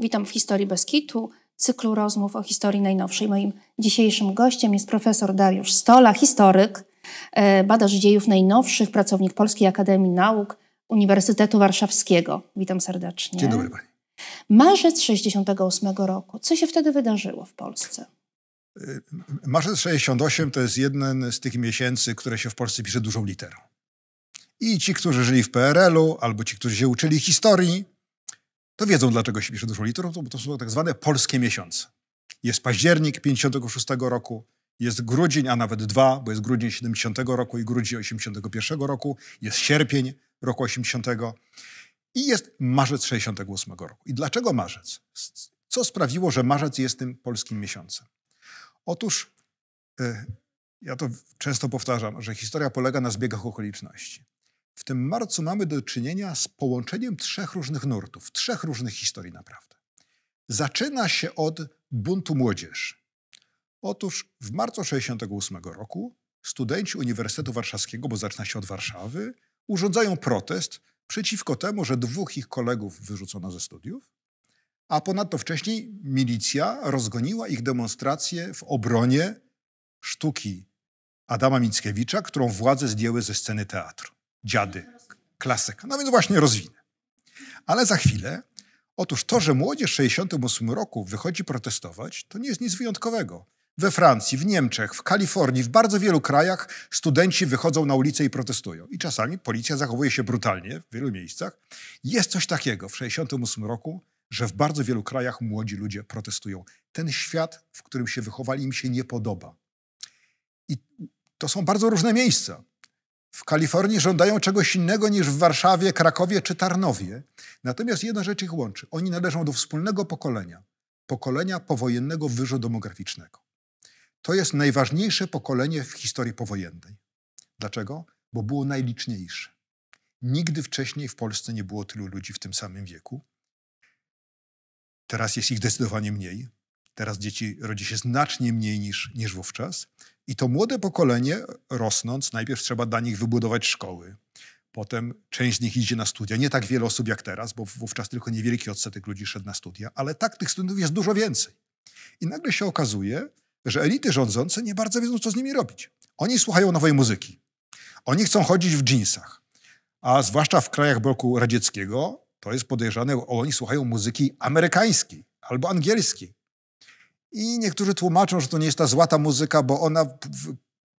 Witam w Historii Beskitu, cyklu rozmów o historii najnowszej. Moim dzisiejszym gościem jest profesor Dariusz Stola, historyk, e, badacz dziejów najnowszych, pracownik Polskiej Akademii Nauk Uniwersytetu Warszawskiego. Witam serdecznie. Dzień dobry pani. Marzec 68 roku. Co się wtedy wydarzyło w Polsce? E, marzec 68 to jest jeden z tych miesięcy, które się w Polsce pisze dużą literą. I ci, którzy żyli w PRL-u, albo ci, którzy się uczyli historii, to wiedzą, dlaczego się pisze dużą literą, to, to są tak zwane polskie miesiące. Jest październik 56 roku, jest grudzień, a nawet dwa, bo jest grudzień 70 roku i grudzień 81 roku, jest sierpień roku 80 i jest marzec 68 roku. I dlaczego marzec? Co sprawiło, że marzec jest tym polskim miesiącem? Otóż e, ja to często powtarzam, że historia polega na zbiegach okoliczności w tym marcu mamy do czynienia z połączeniem trzech różnych nurtów, trzech różnych historii naprawdę. Zaczyna się od buntu młodzieży. Otóż w marcu 1968 roku studenci Uniwersytetu Warszawskiego, bo zaczyna się od Warszawy, urządzają protest przeciwko temu, że dwóch ich kolegów wyrzucono ze studiów, a ponadto wcześniej milicja rozgoniła ich demonstracje w obronie sztuki Adama Mickiewicza, którą władze zdjęły ze sceny teatru dziady, klasyka. No więc właśnie rozwinę. Ale za chwilę, otóż to, że młodzież w 1968 roku wychodzi protestować, to nie jest nic wyjątkowego. We Francji, w Niemczech, w Kalifornii, w bardzo wielu krajach studenci wychodzą na ulicę i protestują. I czasami policja zachowuje się brutalnie w wielu miejscach. Jest coś takiego w 1968 roku, że w bardzo wielu krajach młodzi ludzie protestują. Ten świat, w którym się wychowali, im się nie podoba. I to są bardzo różne miejsca. W Kalifornii żądają czegoś innego niż w Warszawie, Krakowie czy Tarnowie. Natomiast jedna rzecz ich łączy. Oni należą do wspólnego pokolenia. Pokolenia powojennego wyżu demograficznego. To jest najważniejsze pokolenie w historii powojennej. Dlaczego? Bo było najliczniejsze. Nigdy wcześniej w Polsce nie było tylu ludzi w tym samym wieku. Teraz jest ich zdecydowanie mniej. Teraz dzieci rodzi się znacznie mniej niż, niż wówczas. I to młode pokolenie, rosnąc, najpierw trzeba dla nich wybudować szkoły. Potem część z nich idzie na studia. Nie tak wiele osób jak teraz, bo wówczas tylko niewielki odsetek ludzi szedł na studia, ale tak tych studentów jest dużo więcej. I nagle się okazuje, że elity rządzące nie bardzo wiedzą, co z nimi robić. Oni słuchają nowej muzyki. Oni chcą chodzić w dżinsach. A zwłaszcza w krajach bloku radzieckiego to jest podejrzane, oni słuchają muzyki amerykańskiej albo angielskiej. I niektórzy tłumaczą, że to nie jest ta złata muzyka, bo ona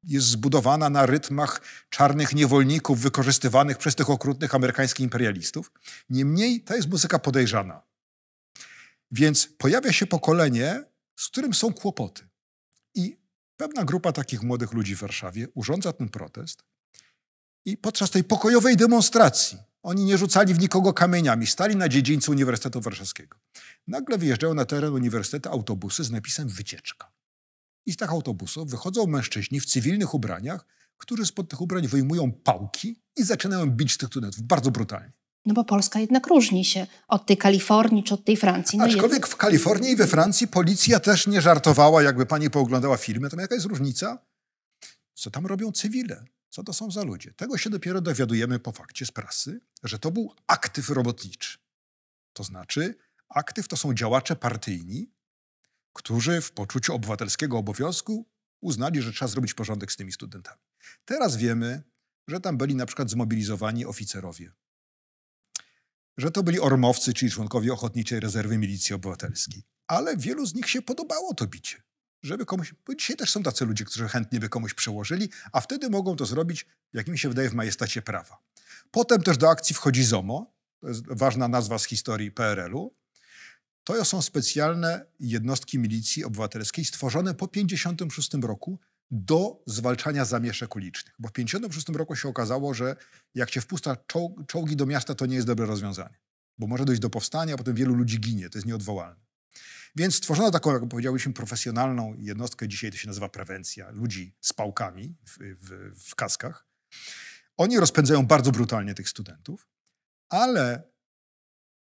jest zbudowana na rytmach czarnych niewolników wykorzystywanych przez tych okrutnych amerykańskich imperialistów. Niemniej ta jest muzyka podejrzana. Więc pojawia się pokolenie, z którym są kłopoty. I pewna grupa takich młodych ludzi w Warszawie urządza ten protest. I podczas tej pokojowej demonstracji oni nie rzucali w nikogo kamieniami, stali na dziedzińcu Uniwersytetu Warszawskiego. Nagle wyjeżdżają na teren uniwersytetu autobusy z napisem wycieczka. I z tych autobusów wychodzą mężczyźni w cywilnych ubraniach, którzy spod tych ubrań wyjmują pałki i zaczynają bić tych studentów bardzo brutalnie. No bo Polska jednak różni się od tej Kalifornii czy od tej Francji. No Aczkolwiek jednak... w Kalifornii i we Francji policja też nie żartowała, jakby pani pooglądała filmy, to jaka jest różnica? Co tam robią cywile? Co to są za ludzie? Tego się dopiero dowiadujemy po fakcie z prasy, że to był aktyw robotniczy. To znaczy, aktyw to są działacze partyjni, którzy w poczuciu obywatelskiego obowiązku uznali, że trzeba zrobić porządek z tymi studentami. Teraz wiemy, że tam byli na przykład zmobilizowani oficerowie, że to byli ormowcy, czyli członkowie Ochotniczej Rezerwy Milicji Obywatelskiej. Ale wielu z nich się podobało to bicie żeby komuś, bo dzisiaj też są tacy ludzie, którzy chętnie by komuś przełożyli, a wtedy mogą to zrobić, jak mi się wydaje, w majestacie prawa. Potem też do akcji wchodzi ZOMO, to jest ważna nazwa z historii PRL-u. To są specjalne jednostki milicji obywatelskiej stworzone po 1956 roku do zwalczania zamieszek ulicznych. Bo w 1956 roku się okazało, że jak się wpusta czołgi do miasta, to nie jest dobre rozwiązanie. Bo może dojść do powstania, a potem wielu ludzi ginie, to jest nieodwołalne. Więc stworzono taką, jak powiedziałyśmy, profesjonalną jednostkę, dzisiaj to się nazywa prewencja, ludzi z pałkami w, w, w kaskach. Oni rozpędzają bardzo brutalnie tych studentów, ale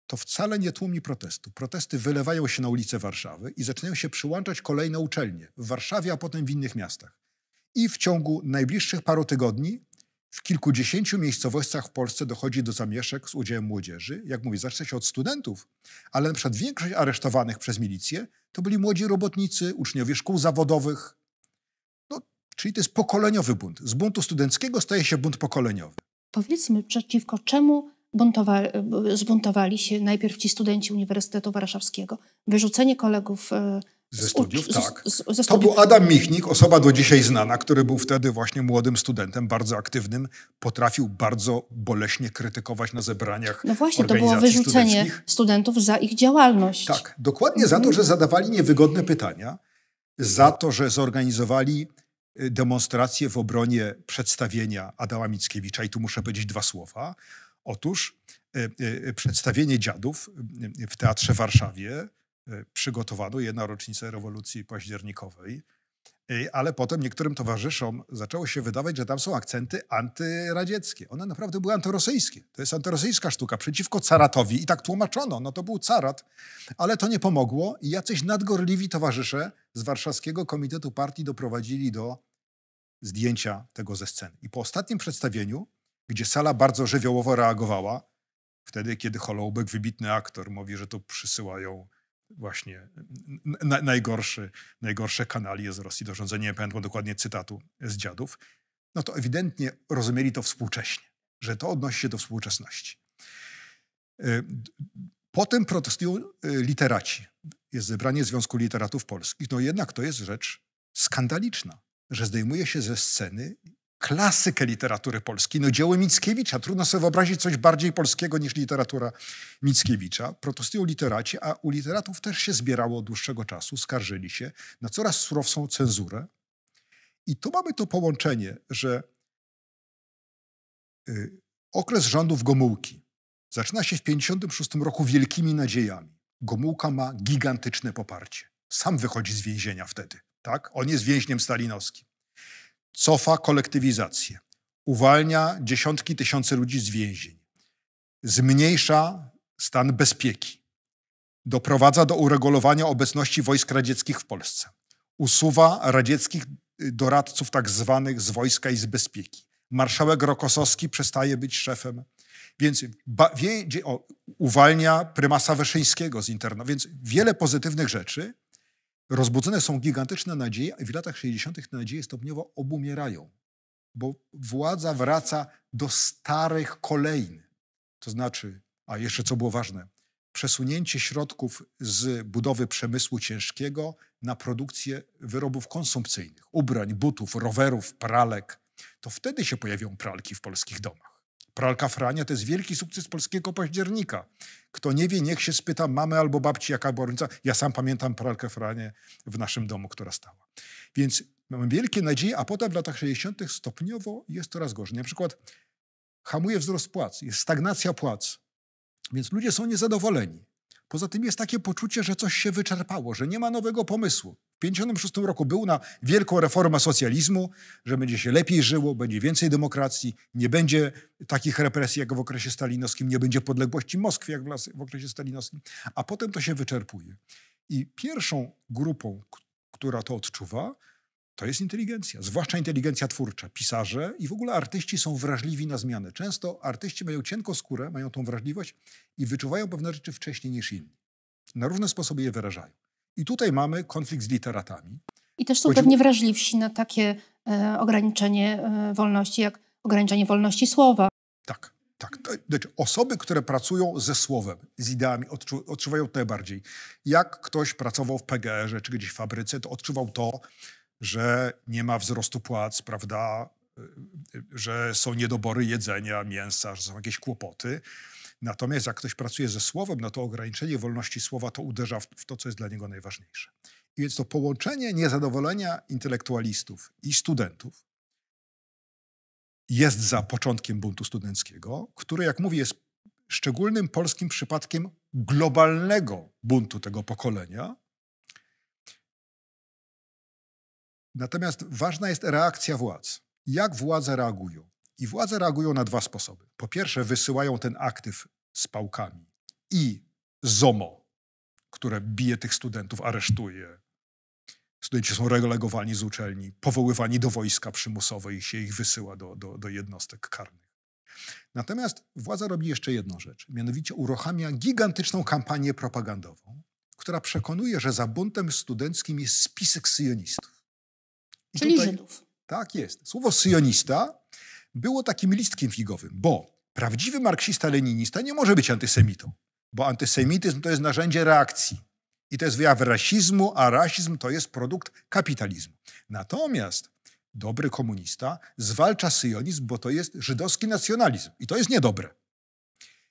to wcale nie tłumi protestu. Protesty wylewają się na ulice Warszawy i zaczynają się przyłączać kolejne uczelnie w Warszawie, a potem w innych miastach. I w ciągu najbliższych paru tygodni w kilkudziesięciu miejscowościach w Polsce dochodzi do zamieszek z udziałem młodzieży. Jak mówię, zaczyna się od studentów, ale na przykład większość aresztowanych przez milicję to byli młodzi robotnicy, uczniowie szkół zawodowych. No, czyli to jest pokoleniowy bunt. Z buntu studenckiego staje się bunt pokoleniowy. Powiedzmy, przeciwko czemu buntowa zbuntowali się najpierw ci studenci Uniwersytetu Warszawskiego. Wyrzucenie kolegów e, ze studiów, tak. Z, z, ze to był Adam Michnik, osoba do dzisiaj znana, który był wtedy właśnie młodym studentem, bardzo aktywnym, potrafił bardzo boleśnie krytykować na zebraniach. No właśnie, to było wyrzucenie studentów za ich działalność. Tak, dokładnie za to, że mhm. zadawali niewygodne pytania, za to, że zorganizowali y, demonstrację w obronie przedstawienia Adama Mickiewicza, i tu muszę powiedzieć dwa słowa. Otóż y, y, przedstawienie dziadów w Teatrze w Warszawie E, przygotowano. Jedna rocznica rewolucji październikowej. E, ale potem niektórym towarzyszom zaczęło się wydawać, że tam są akcenty antyradzieckie. One naprawdę były antyrosyjskie. To jest antyrosyjska sztuka przeciwko caratowi i tak tłumaczono, no to był carat. Ale to nie pomogło i jacyś nadgorliwi towarzysze z warszawskiego komitetu partii doprowadzili do zdjęcia tego ze sceny. I po ostatnim przedstawieniu, gdzie sala bardzo żywiołowo reagowała, wtedy kiedy Holoubek, wybitny aktor, mówi, że tu przysyłają właśnie na, najgorszy, najgorsze kanalie z Rosji do rządzenia. Nie pamiętam dokładnie cytatu z dziadów. No to ewidentnie rozumieli to współcześnie, że to odnosi się do współczesności. E, potem protestują e, literaci. Jest zebranie Związku Literatów Polskich. No jednak to jest rzecz skandaliczna, że zdejmuje się ze sceny klasykę literatury polskiej. No dzieło Mickiewicza, trudno sobie wyobrazić coś bardziej polskiego niż literatura Mickiewicza. Protestują literaci, a u literatów też się zbierało od dłuższego czasu, skarżyli się na coraz surowszą cenzurę. I tu mamy to połączenie, że y, okres rządów Gomułki zaczyna się w 1956 roku wielkimi nadziejami. Gomułka ma gigantyczne poparcie. Sam wychodzi z więzienia wtedy. Tak? On jest więźniem stalinowskim cofa kolektywizację, uwalnia dziesiątki tysięcy ludzi z więzień, zmniejsza stan bezpieki, doprowadza do uregulowania obecności wojsk radzieckich w Polsce, usuwa radzieckich y, doradców tak zwanych z wojska i z bezpieki. Marszałek Rokosowski przestaje być szefem więc ba, wie, o, uwalnia prymasa Wyszyńskiego z internu, więc wiele pozytywnych rzeczy, Rozbudzone są gigantyczne nadzieje i w latach 60. te nadzieje stopniowo obumierają, bo władza wraca do starych kolejn. To znaczy, a jeszcze co było ważne, przesunięcie środków z budowy przemysłu ciężkiego na produkcję wyrobów konsumpcyjnych, ubrań, butów, rowerów, pralek. To wtedy się pojawią pralki w polskich domach. Pralka Frania to jest wielki sukces polskiego października. Kto nie wie, niech się spyta mamy albo babci, jaka była różnica. Ja sam pamiętam pralkę Franie w naszym domu, która stała. Więc mamy wielkie nadzieje, a potem w latach 60. stopniowo jest coraz gorzej. Na przykład hamuje wzrost płac, jest stagnacja płac, więc ludzie są niezadowoleni. Poza tym jest takie poczucie, że coś się wyczerpało, że nie ma nowego pomysłu. 1956 roku był na wielką reformę socjalizmu, że będzie się lepiej żyło, będzie więcej demokracji, nie będzie takich represji jak w okresie stalinowskim, nie będzie podległości Moskwy jak w okresie stalinowskim, a potem to się wyczerpuje. I pierwszą grupą, która to odczuwa, to jest inteligencja, zwłaszcza inteligencja twórcza. Pisarze i w ogóle artyści są wrażliwi na zmiany. Często artyści mają cienką skórę, mają tą wrażliwość i wyczuwają pewne rzeczy wcześniej niż inni. Na różne sposoby je wyrażają. I tutaj mamy konflikt z literatami. I też są Chodzi... pewnie wrażliwsi na takie e, ograniczenie e, wolności, jak ograniczenie wolności słowa. Tak, tak. Znaczy, osoby, które pracują ze słowem, z ideami, odczu odczuwają to najbardziej. Jak ktoś pracował w PGR-ze czy gdzieś w fabryce, to odczuwał to, że nie ma wzrostu płac, prawda? E, e, że są niedobory jedzenia, mięsa, że są jakieś kłopoty. Natomiast jak ktoś pracuje ze słowem, no to ograniczenie wolności słowa to uderza w, w to, co jest dla niego najważniejsze. I więc to połączenie niezadowolenia intelektualistów i studentów jest za początkiem buntu studenckiego, który, jak mówię, jest szczególnym polskim przypadkiem globalnego buntu tego pokolenia. Natomiast ważna jest reakcja władz. Jak władze reagują? I władze reagują na dwa sposoby. Po pierwsze, wysyłają ten aktyw z pałkami i ZOMO, które bije tych studentów, aresztuje. Studenci są relegowani z uczelni, powoływani do wojska przymusowe i się ich wysyła do, do, do jednostek karnych. Natomiast władza robi jeszcze jedną rzecz, mianowicie uruchamia gigantyczną kampanię propagandową, która przekonuje, że za buntem studenckim jest spisek syjonistów. I Czyli tutaj, Żydów. Tak jest. Słowo syjonista było takim listkiem figowym, bo prawdziwy marksista-leninista nie może być antysemitą, bo antysemityzm to jest narzędzie reakcji. I to jest wyjaw rasizmu, a rasizm to jest produkt kapitalizmu. Natomiast dobry komunista zwalcza syjonizm, bo to jest żydowski nacjonalizm. I to jest niedobre.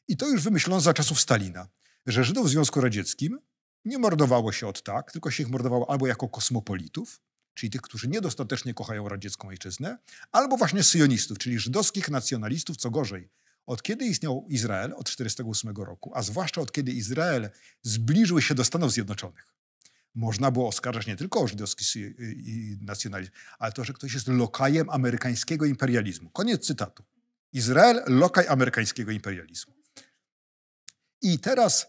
I to już wymyślono za czasów Stalina, że Żydów w Związku Radzieckim nie mordowało się od tak, tylko się ich mordowało albo jako kosmopolitów, czyli tych, którzy niedostatecznie kochają radziecką ojczyznę, albo właśnie syjonistów, czyli żydowskich nacjonalistów, co gorzej. Od kiedy istniał Izrael, od 1948 roku, a zwłaszcza od kiedy Izrael zbliżył się do Stanów Zjednoczonych, można było oskarżać nie tylko o żydowski nacjonalizm, ale to, że ktoś jest lokajem amerykańskiego imperializmu. Koniec cytatu. Izrael, lokaj amerykańskiego imperializmu. I teraz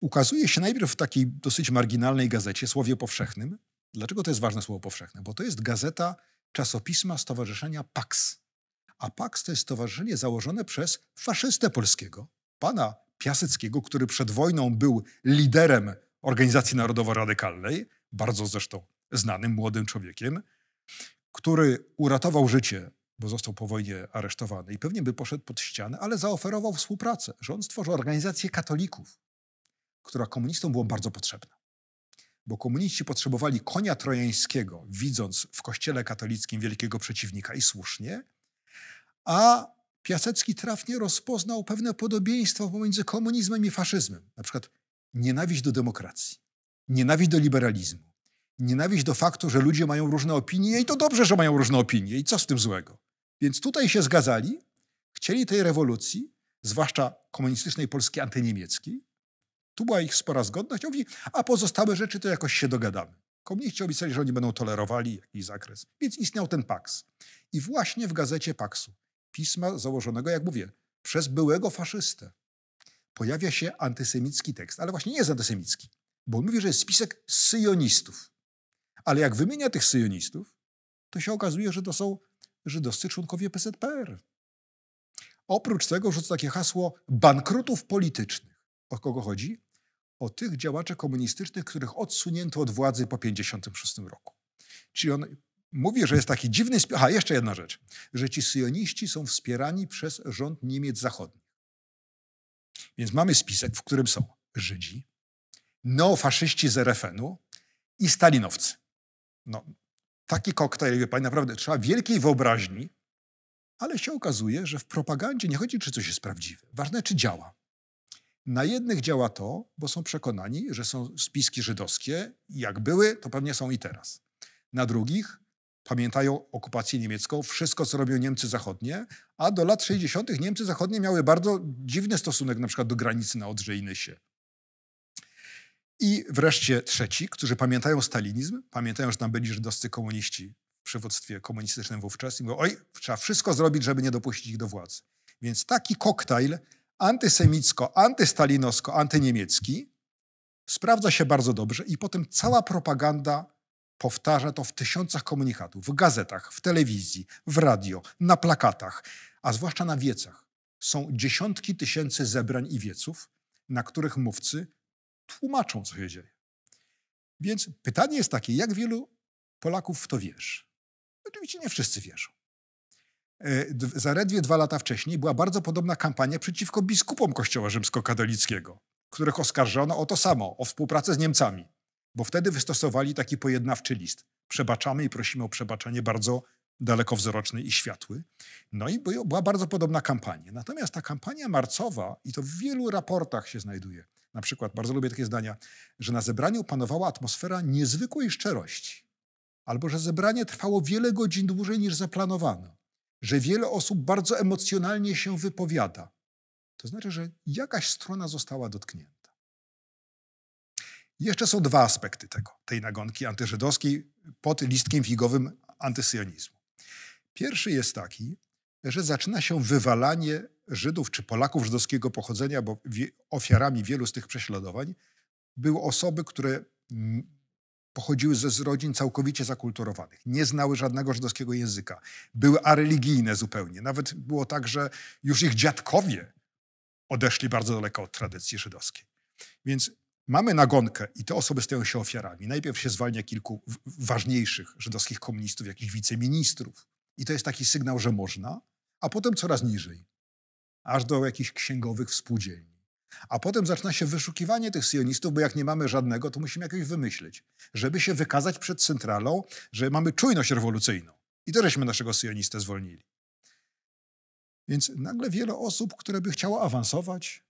ukazuje się najpierw w takiej dosyć marginalnej gazecie, Słowie Powszechnym, Dlaczego to jest ważne słowo powszechne? Bo to jest gazeta czasopisma Stowarzyszenia PAX. A PAX to jest stowarzyszenie założone przez faszystę polskiego, pana Piaseckiego, który przed wojną był liderem Organizacji Narodowo-Radykalnej, bardzo zresztą znanym młodym człowiekiem, który uratował życie, bo został po wojnie aresztowany i pewnie by poszedł pod ścianę, ale zaoferował współpracę. Rząd stworzył organizację katolików, która komunistom była bardzo potrzebna bo komuniści potrzebowali konia trojańskiego, widząc w kościele katolickim wielkiego przeciwnika i słusznie, a Piasecki trafnie rozpoznał pewne podobieństwo pomiędzy komunizmem i faszyzmem, na przykład nienawiść do demokracji, nienawiść do liberalizmu, nienawiść do faktu, że ludzie mają różne opinie i to dobrze, że mają różne opinie i co z tym złego. Więc tutaj się zgadzali, chcieli tej rewolucji, zwłaszcza komunistycznej Polski antyniemieckiej, tu była ich spora zgodność. Mówi, a pozostałe rzeczy to jakoś się dogadamy. Komuniści obiecali, że oni będą tolerowali jakiś zakres. Więc istniał ten paks. I właśnie w gazecie paksu, pisma założonego, jak mówię, przez byłego faszystę, pojawia się antysemicki tekst. Ale właśnie nie jest antysemicki, bo on mówi, że jest spisek syjonistów. Ale jak wymienia tych syjonistów, to się okazuje, że to są żydowscy członkowie PZPR. Oprócz tego rzuca takie hasło bankrutów politycznych. O kogo chodzi? o tych działaczach komunistycznych, których odsunięto od władzy po 1956 roku. Czyli on mówi, że jest taki dziwny... Aha, jeszcze jedna rzecz. Że ci syjoniści są wspierani przez rząd Niemiec Zachodnich. Więc mamy spisek, w którym są Żydzi, neofaszyści z RFN-u i stalinowcy. No, taki koktajl, wie pani, naprawdę trzeba wielkiej wyobraźni, ale się okazuje, że w propagandzie nie chodzi, czy coś jest prawdziwe. Ważne, czy działa. Na jednych działa to, bo są przekonani, że są spiski żydowskie i jak były, to pewnie są i teraz. Na drugich pamiętają okupację niemiecką, wszystko co robią Niemcy zachodnie, a do lat 60. Niemcy zachodnie miały bardzo dziwny stosunek na przykład do granicy na Odrze i Nysie. I wreszcie trzeci, którzy pamiętają stalinizm, pamiętają, że tam byli żydowscy komuniści w przywództwie komunistycznym wówczas i mówią, oj, trzeba wszystko zrobić, żeby nie dopuścić ich do władzy. Więc taki koktajl antysemicko, antystalinowsko, antyniemiecki, sprawdza się bardzo dobrze i potem cała propaganda powtarza to w tysiącach komunikatów, w gazetach, w telewizji, w radio, na plakatach, a zwłaszcza na wiecach. Są dziesiątki tysięcy zebrań i wieców, na których mówcy tłumaczą, co się dzieje. Więc pytanie jest takie, jak wielu Polaków w to wierzy? Oczywiście nie wszyscy wierzą. E, zaledwie dwa lata wcześniej była bardzo podobna kampania przeciwko biskupom Kościoła Rzymskokatolickiego, których oskarżono o to samo, o współpracę z Niemcami, bo wtedy wystosowali taki pojednawczy list. Przebaczamy i prosimy o przebaczenie bardzo dalekowzroczny i światły. No i była bardzo podobna kampania. Natomiast ta kampania marcowa, i to w wielu raportach się znajduje, na przykład, bardzo lubię takie zdania, że na zebraniu panowała atmosfera niezwykłej szczerości, albo że zebranie trwało wiele godzin dłużej niż zaplanowano że wiele osób bardzo emocjonalnie się wypowiada. To znaczy, że jakaś strona została dotknięta. Jeszcze są dwa aspekty tego, tej nagonki antyżydowskiej pod listkiem figowym antysyjonizmu. Pierwszy jest taki, że zaczyna się wywalanie Żydów czy Polaków żydowskiego pochodzenia, bo ofiarami wielu z tych prześladowań były osoby, które mm, pochodziły ze z rodzin całkowicie zakulturowanych. Nie znały żadnego żydowskiego języka. Były areligijne zupełnie. Nawet było tak, że już ich dziadkowie odeszli bardzo daleko od tradycji żydowskiej. Więc mamy nagonkę i te osoby stają się ofiarami. Najpierw się zwalnia kilku ważniejszych żydowskich komunistów, jakichś wiceministrów. I to jest taki sygnał, że można, a potem coraz niżej, aż do jakichś księgowych współdzielni. A potem zaczyna się wyszukiwanie tych sionistów, bo jak nie mamy żadnego, to musimy jakoś wymyślić, żeby się wykazać przed centralą, że mamy czujność rewolucyjną. I to żeśmy naszego sionistę zwolnili. Więc nagle wiele osób, które by chciało awansować,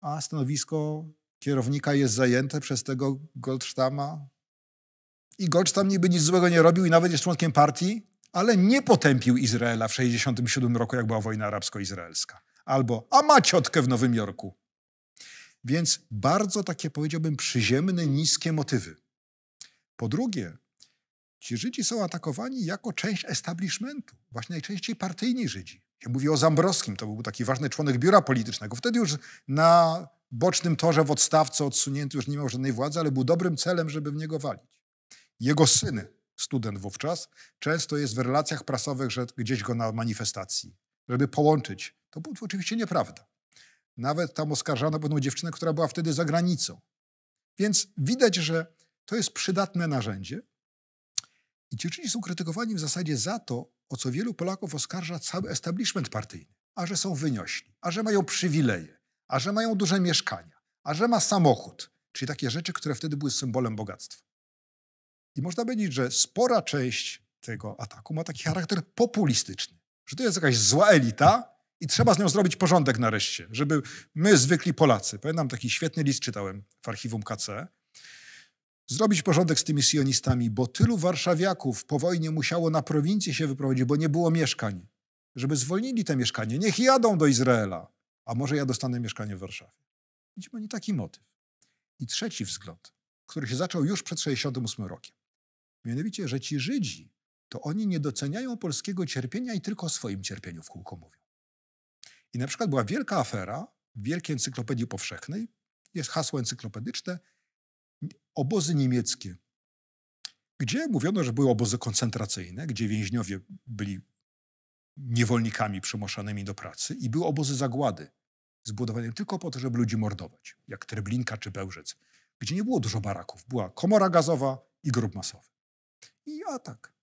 a stanowisko kierownika jest zajęte przez tego Goldsztama. I Goldsztam niby nic złego nie robił i nawet jest członkiem partii, ale nie potępił Izraela w 1967 roku, jak była wojna arabsko-izraelska albo a ma ciotkę w Nowym Jorku. Więc bardzo takie, powiedziałbym, przyziemne, niskie motywy. Po drugie, ci Żydzi są atakowani jako część establishmentu, właśnie najczęściej partyjni Żydzi. Ja mówię o Zambrowskim, to był taki ważny członek biura politycznego. Wtedy już na bocznym torze w odstawce odsunięty, już nie miał żadnej władzy, ale był dobrym celem, żeby w niego walić. Jego syn, student wówczas, często jest w relacjach prasowych, że gdzieś go na manifestacji, żeby połączyć to było oczywiście nieprawda. Nawet tam oskarżano pewną dziewczynę, która była wtedy za granicą. Więc widać, że to jest przydatne narzędzie. I ci są krytykowani w zasadzie za to, o co wielu Polaków oskarża cały establishment partyjny. A że są wyniośli, a że mają przywileje, a że mają duże mieszkania, a że ma samochód. Czyli takie rzeczy, które wtedy były symbolem bogactwa. I można powiedzieć, że spora część tego ataku ma taki charakter populistyczny. Że to jest jakaś zła elita, i trzeba z nią zrobić porządek nareszcie, żeby my, zwykli Polacy, pamiętam taki świetny list czytałem w archiwum KC, zrobić porządek z tymi sionistami, bo tylu warszawiaków po wojnie musiało na prowincję się wyprowadzić, bo nie było mieszkań. Żeby zwolnili te mieszkanie, niech jadą do Izraela, a może ja dostanę mieszkanie w Warszawie. Widzimy nie taki motyw. I trzeci wzgląd, który się zaczął już przed 68 rokiem. Mianowicie, że ci Żydzi, to oni nie doceniają polskiego cierpienia i tylko o swoim cierpieniu w kółko mówią. I na przykład była wielka afera w Wielkiej Encyklopedii Powszechnej, jest hasło encyklopedyczne, obozy niemieckie, gdzie mówiono, że były obozy koncentracyjne, gdzie więźniowie byli niewolnikami przymuszanymi do pracy i były obozy zagłady, zbudowane tylko po to, żeby ludzi mordować, jak Treblinka czy Bełżec, gdzie nie było dużo baraków. Była komora gazowa i grób masowy. I atak.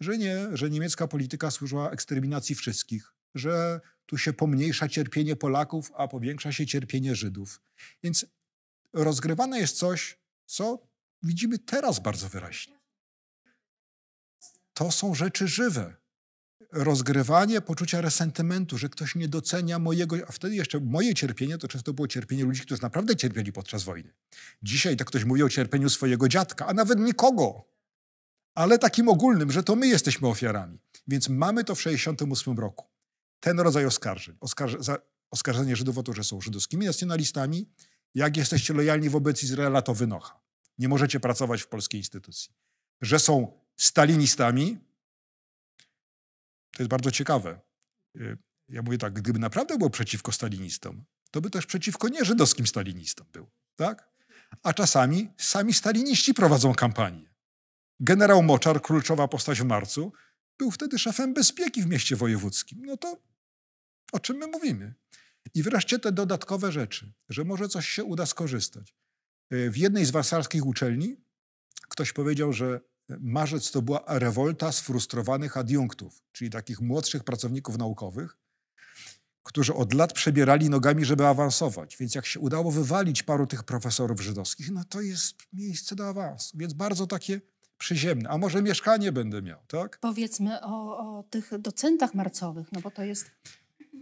Że nie, że niemiecka polityka służyła eksterminacji wszystkich, że tu się pomniejsza cierpienie Polaków, a powiększa się cierpienie Żydów. Więc rozgrywane jest coś, co widzimy teraz bardzo wyraźnie. To są rzeczy żywe. Rozgrywanie poczucia resentymentu, że ktoś nie docenia mojego, a wtedy jeszcze moje cierpienie to często było cierpienie ludzi, którzy naprawdę cierpieli podczas wojny. Dzisiaj to ktoś mówi o cierpieniu swojego dziadka, a nawet nikogo, ale takim ogólnym, że to my jesteśmy ofiarami. Więc mamy to w 1968 roku ten rodzaj oskarżeń, oskarż, oskarżenie Żydów o to, że są żydowskimi nacjonalistami, jak jesteście lojalni wobec Izraela, to wynocha. Nie możecie pracować w polskiej instytucji. Że są stalinistami, to jest bardzo ciekawe. Y, ja mówię tak, gdyby naprawdę był przeciwko stalinistom, to by też przeciwko nieżydowskim stalinistom był, tak? A czasami sami staliniści prowadzą kampanię. Generał Moczar, kluczowa postać w marcu, był wtedy szefem bezpieki w mieście wojewódzkim. No to o czym my mówimy? I wreszcie te dodatkowe rzeczy, że może coś się uda skorzystać. E, w jednej z warszawskich uczelni ktoś powiedział, że e, marzec to była rewolta sfrustrowanych adiunktów, czyli takich młodszych pracowników naukowych, którzy od lat przebierali nogami, żeby awansować. Więc jak się udało wywalić paru tych profesorów żydowskich, no to jest miejsce do awansu. Więc bardzo takie przyziemne. A może mieszkanie będę miał, tak? Powiedzmy o, o tych docentach marcowych, no bo to jest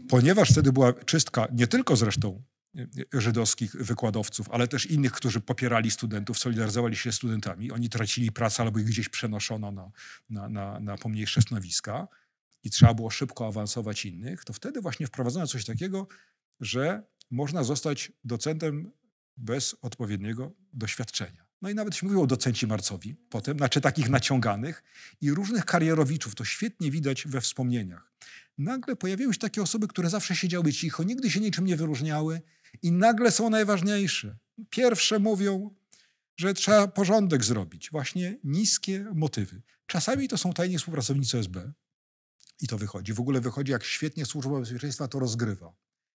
ponieważ wtedy była czystka nie tylko zresztą e, e, żydowskich wykładowców, ale też innych, którzy popierali studentów, solidaryzowali się z studentami. Oni tracili pracę albo ich gdzieś przenoszono na, na, na, na pomniejsze stanowiska i trzeba było szybko awansować innych, to wtedy właśnie wprowadzono coś takiego, że można zostać docentem bez odpowiedniego doświadczenia. No i nawet się mówiło docenci Marcowi potem, znaczy takich naciąganych i różnych karierowiczów. To świetnie widać we wspomnieniach. Nagle pojawiły się takie osoby, które zawsze siedziały cicho, nigdy się niczym nie wyróżniały i nagle są najważniejsze. Pierwsze mówią, że trzeba porządek zrobić. Właśnie niskie motywy. Czasami to są tajni współpracownicy SB. I to wychodzi. W ogóle wychodzi, jak świetnie Służba Bezpieczeństwa to rozgrywa.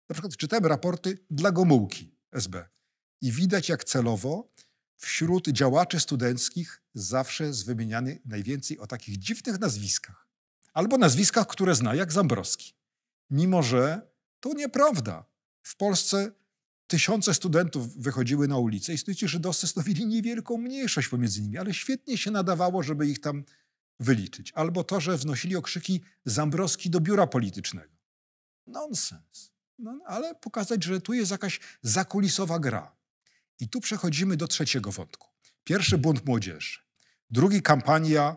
Na przykład czytałem raporty dla Gomułki SB. I widać, jak celowo wśród działaczy studenckich zawsze jest wymieniany najwięcej o takich dziwnych nazwiskach. Albo nazwiskach, które zna, jak Zambrowski. Mimo, że to nieprawda. W Polsce tysiące studentów wychodziły na ulicę i studenci żydowscy stanowili niewielką mniejszość pomiędzy nimi, ale świetnie się nadawało, żeby ich tam wyliczyć. Albo to, że wnosili okrzyki Zambrowski do biura politycznego. Nonsens. No, ale pokazać, że tu jest jakaś zakulisowa gra. I tu przechodzimy do trzeciego wątku. Pierwszy bunt młodzieży, drugi kampania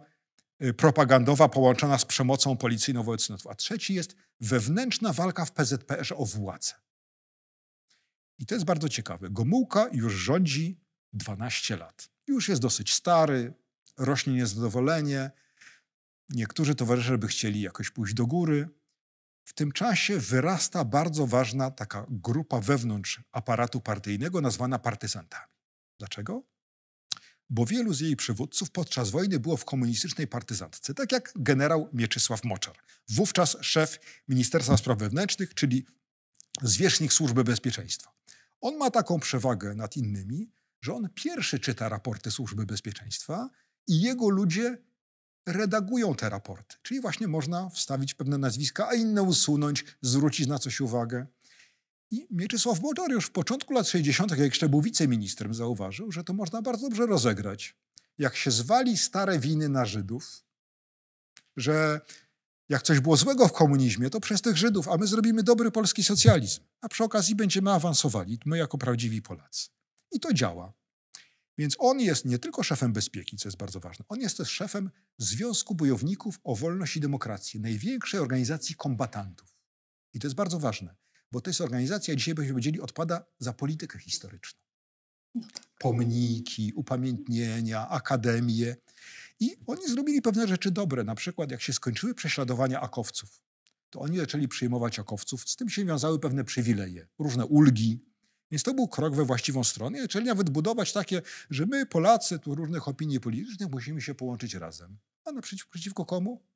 y, propagandowa połączona z przemocą policyjną wobec notów, a trzeci jest wewnętrzna walka w PZPR o władzę. I to jest bardzo ciekawe. Gomułka już rządzi 12 lat. Już jest dosyć stary, rośnie niezadowolenie. Niektórzy towarzysze by chcieli jakoś pójść do góry, w tym czasie wyrasta bardzo ważna taka grupa wewnątrz aparatu partyjnego nazwana partyzantami. Dlaczego? Bo wielu z jej przywódców podczas wojny było w komunistycznej partyzantce, tak jak generał Mieczysław Moczar, wówczas szef Ministerstwa Spraw Wewnętrznych, czyli zwierzchnik Służby Bezpieczeństwa. On ma taką przewagę nad innymi, że on pierwszy czyta raporty Służby Bezpieczeństwa i jego ludzie redagują te raporty. Czyli właśnie można wstawić pewne nazwiska, a inne usunąć, zwrócić na coś uwagę. I Mieczysław już w początku lat 60., jak jeszcze był wiceministrem, zauważył, że to można bardzo dobrze rozegrać. Jak się zwali stare winy na Żydów, że jak coś było złego w komunizmie, to przez tych Żydów, a my zrobimy dobry polski socjalizm, a przy okazji będziemy awansowali, my jako prawdziwi Polacy. I to działa. Więc on jest nie tylko szefem bezpieki, co jest bardzo ważne, on jest też szefem Związku Bojowników o Wolność i Demokrację, największej organizacji kombatantów. I to jest bardzo ważne, bo to jest organizacja, dzisiaj byśmy powiedzieli, odpada za politykę historyczną. No tak. Pomniki, upamiętnienia, akademie. I oni zrobili pewne rzeczy dobre, na przykład jak się skończyły prześladowania akowców, to oni zaczęli przyjmować akowców, z tym się wiązały pewne przywileje, różne ulgi, więc to był krok we właściwą stronę, czyli nawet budować takie, że my, Polacy, tu różnych opinii politycznych, musimy się połączyć razem. A naprzeciw, przeciwko komu?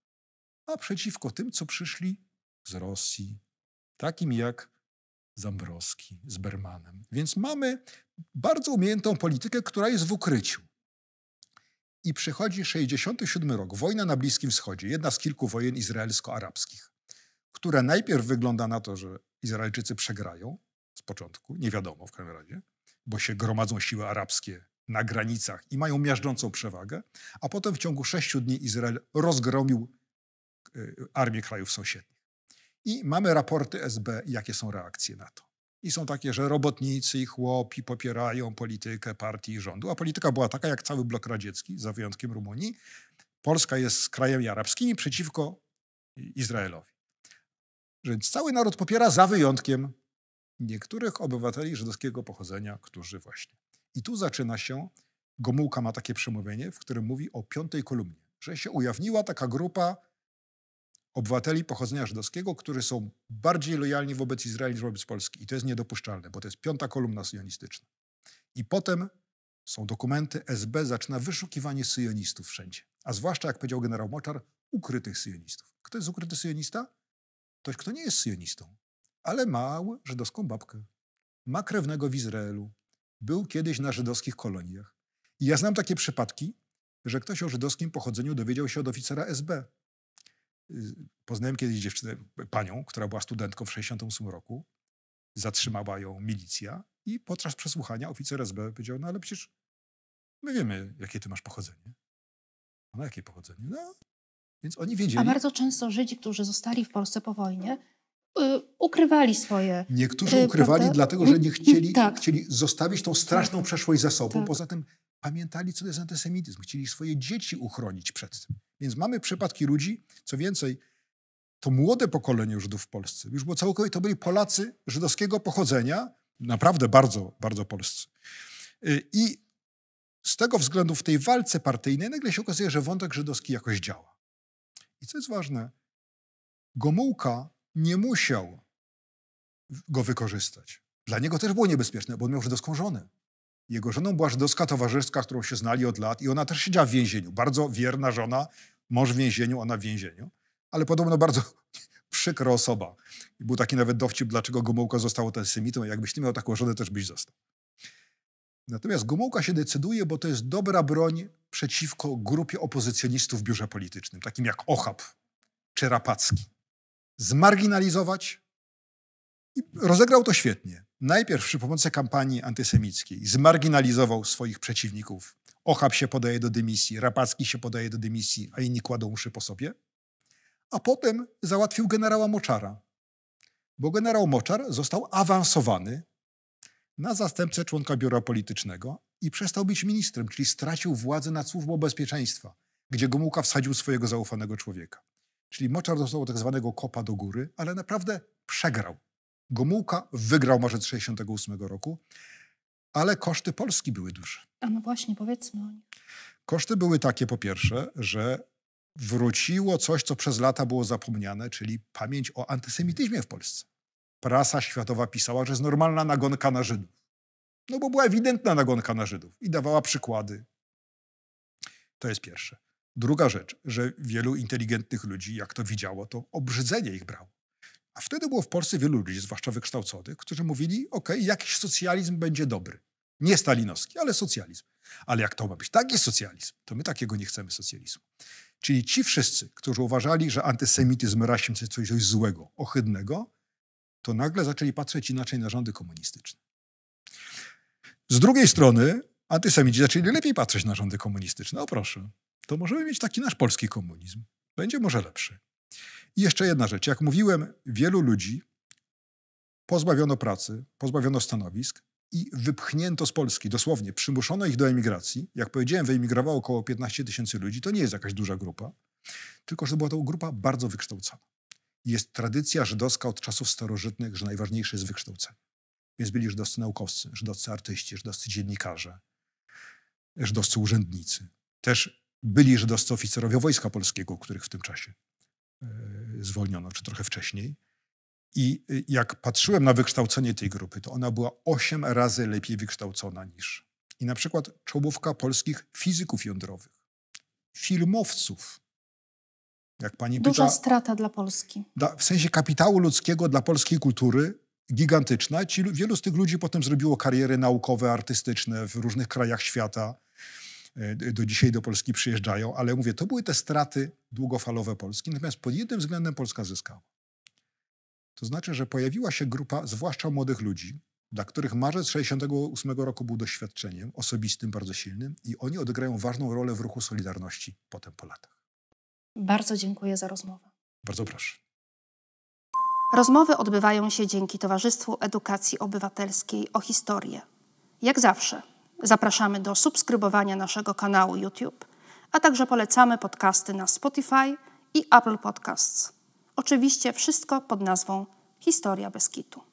A przeciwko tym, co przyszli z Rosji, takim jak Zambrowski z Bermanem. Więc mamy bardzo umiejętną politykę, która jest w ukryciu. I przychodzi 67 rok, wojna na Bliskim Wschodzie, jedna z kilku wojen izraelsko-arabskich, która najpierw wygląda na to, że Izraelczycy przegrają, z początku, nie wiadomo w każdym razie, bo się gromadzą siły arabskie na granicach i mają miażdżącą przewagę, a potem w ciągu sześciu dni Izrael rozgromił e, armię krajów sąsiednich. I mamy raporty SB, jakie są reakcje na to. I są takie, że robotnicy i chłopi popierają politykę partii i rządu, a polityka była taka jak cały blok radziecki, za wyjątkiem Rumunii. Polska jest krajami arabskimi przeciwko Izraelowi. Więc cały naród popiera za wyjątkiem niektórych obywateli żydowskiego pochodzenia, którzy właśnie. I tu zaczyna się, Gomułka ma takie przemówienie, w którym mówi o piątej kolumnie, że się ujawniła taka grupa obywateli pochodzenia żydowskiego, którzy są bardziej lojalni wobec Izraeli niż wobec Polski. I to jest niedopuszczalne, bo to jest piąta kolumna syjonistyczna. I potem są dokumenty, SB zaczyna wyszukiwanie syjonistów wszędzie. A zwłaszcza, jak powiedział generał Moczar, ukrytych syjonistów. Kto jest ukryty syjonista? Ktoś, kto nie jest syjonistą ale mał żydowską babkę. Ma krewnego w Izraelu. Był kiedyś na żydowskich koloniach. I ja znam takie przypadki, że ktoś o żydowskim pochodzeniu dowiedział się od oficera SB. Y, poznałem kiedyś dziewczynę, panią, która była studentką w 1968 roku. Zatrzymała ją milicja i podczas przesłuchania oficer SB powiedział, no ale przecież my wiemy, jakie ty masz pochodzenie. Ona jakie pochodzenie? No, więc oni wiedzieli. A bardzo często Żydzi, którzy zostali w Polsce po wojnie, Y, ukrywali swoje. Niektórzy y, ukrywali prawda? dlatego, że nie chcieli, tak. chcieli zostawić tą straszną przeszłość za sobą. Tak. Poza tym pamiętali, co to jest antysemityzm. Chcieli swoje dzieci uchronić przed tym. Więc mamy przypadki ludzi, co więcej, to młode pokolenie Żydów w Polsce, już bo całkowicie, to byli Polacy żydowskiego pochodzenia, naprawdę bardzo, bardzo polscy. Y, I z tego względu w tej walce partyjnej nagle się okazuje, że wątek żydowski jakoś działa. I co jest ważne, Gomułka nie musiał go wykorzystać. Dla niego też było niebezpieczne, bo on miał żydowską żonę. Jego żoną była żydowska towarzyszka, którą się znali od lat i ona też siedziała w więzieniu. Bardzo wierna żona, mąż w więzieniu, ona w więzieniu, ale podobno bardzo przykra osoba. I był taki nawet dowcip, dlaczego Gomułka został antysemitą. Jakbyś ty miał taką żonę, też byś został. Natomiast Gomułka się decyduje, bo to jest dobra broń przeciwko grupie opozycjonistów w biurze politycznym, takim jak Ochab czy Rapacki zmarginalizować. I rozegrał to świetnie. Najpierw przy pomocy kampanii antysemickiej zmarginalizował swoich przeciwników. Ochab się podaje do dymisji, Rapacki się podaje do dymisji, a inni kładą uszy po sobie. A potem załatwił generała Moczara, bo generał Moczar został awansowany na zastępcę członka biura politycznego i przestał być ministrem, czyli stracił władzę nad służbą bezpieczeństwa, gdzie Gomułka wsadził swojego zaufanego człowieka. Czyli Moczar dostał tak zwanego kopa do góry, ale naprawdę przegrał. Gomułka wygrał marzec 68 roku, ale koszty Polski były duże. A no właśnie, powiedzmy o nich. Koszty były takie po pierwsze, że wróciło coś, co przez lata było zapomniane, czyli pamięć o antysemityzmie w Polsce. Prasa światowa pisała, że jest normalna nagonka na Żydów. No bo była ewidentna nagonka na Żydów i dawała przykłady. To jest pierwsze. Druga rzecz, że wielu inteligentnych ludzi, jak to widziało, to obrzydzenie ich brało. A wtedy było w Polsce wielu ludzi, zwłaszcza wykształconych, którzy mówili, ok, jakiś socjalizm będzie dobry. Nie stalinowski, ale socjalizm. Ale jak to ma być taki socjalizm, to my takiego nie chcemy socjalizmu. Czyli ci wszyscy, którzy uważali, że antysemityzm, rasizm to coś, coś złego, ohydnego, to nagle zaczęli patrzeć inaczej na rządy komunistyczne. Z drugiej strony antysemici zaczęli lepiej patrzeć na rządy komunistyczne. O proszę, to możemy mieć taki nasz polski komunizm. Będzie może lepszy. I jeszcze jedna rzecz. Jak mówiłem, wielu ludzi pozbawiono pracy, pozbawiono stanowisk i wypchnięto z Polski. Dosłownie przymuszono ich do emigracji. Jak powiedziałem, wyemigrowało około 15 tysięcy ludzi. To nie jest jakaś duża grupa, tylko że była to grupa bardzo wykształcona. Jest tradycja żydowska od czasów starożytnych, że najważniejsze jest wykształcenie. Więc byli żydowscy naukowcy, żydowscy artyści, żydowscy dziennikarze, żydowscy urzędnicy, też byli żydowscy oficerowie Wojska Polskiego, których w tym czasie e, zwolniono, czy trochę wcześniej. I e, jak patrzyłem na wykształcenie tej grupy, to ona była osiem razy lepiej wykształcona niż. I na przykład czołówka polskich fizyków jądrowych, filmowców. Jak pani Duża pyta, strata dla Polski. Da, w sensie kapitału ludzkiego dla polskiej kultury gigantyczna. Ci, wielu z tych ludzi potem zrobiło kariery naukowe, artystyczne w różnych krajach świata. E, do dzisiaj do Polski przyjeżdżają, ale mówię, to były te straty długofalowe Polski. Natomiast pod jednym względem Polska zyskała. To znaczy, że pojawiła się grupa, zwłaszcza młodych ludzi, dla których marzec 68 roku był doświadczeniem osobistym bardzo silnym i oni odegrają ważną rolę w ruchu Solidarności potem po latach. Bardzo dziękuję za rozmowę. Bardzo proszę. Rozmowy odbywają się dzięki Towarzystwu Edukacji Obywatelskiej o Historię. Jak zawsze Zapraszamy do subskrybowania naszego kanału YouTube, a także polecamy podcasty na Spotify i Apple Podcasts. Oczywiście wszystko pod nazwą Historia bez kitu.